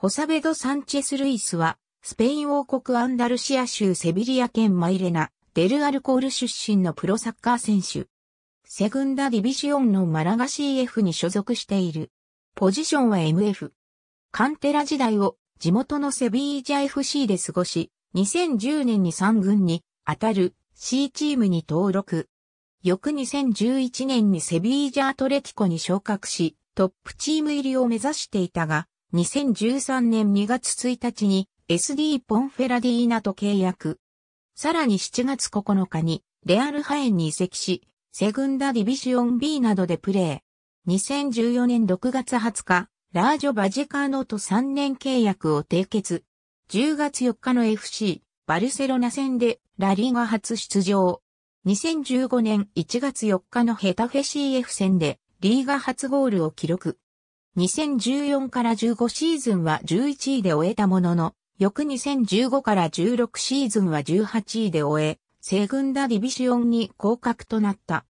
ホサベド・サンチェス・ルイスは、スペイン王国アンダルシア州セビリア県マイレナ、デル・アルコール出身のプロサッカー選手。セグンダ・ディビジオンのマラガ CF に所属している。ポジションは MF。カンテラ時代を地元のセビージャ FC で過ごし、2010年に3軍に当たる C チームに登録。翌2011年にセビージャアトレティコに昇格し、トップチーム入りを目指していたが、2013年2月1日に SD ポンフェラディーナと契約。さらに7月9日にレアルハエンに移籍し、セグンダディビシオン B などでプレー。2014年6月20日、ラージョ・バジェカーノと3年契約を締結。10月4日の FC、バルセロナ戦でラリーガ初出場。2015年1月4日のヘタフェ CF 戦でリーガ初ゴールを記録。2014から15シーズンは11位で終えたものの、翌2015から16シーズンは18位で終え、西軍ダディビシオンに降格となった。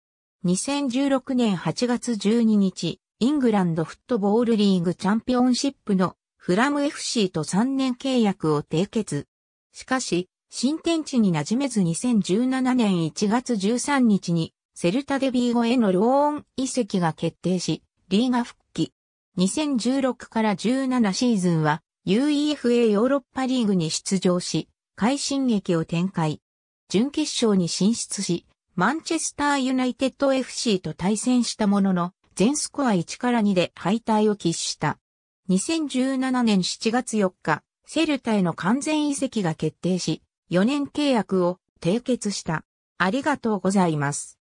2016年8月12日、イングランドフットボールリーグチャンピオンシップのフラム FC と3年契約を締結。しかし、新天地に馴染めず2017年1月13日にセルタデビー後へのローン移籍が決定し、リーガ復帰。2016から17シーズンは UEFA ヨーロッパリーグに出場し、快進撃を展開。準決勝に進出し、マンチェスターユナイテッド FC と対戦したものの、全スコア1から2で敗退を喫した。2017年7月4日、セルタへの完全移籍が決定し、4年契約を締結した。ありがとうございます。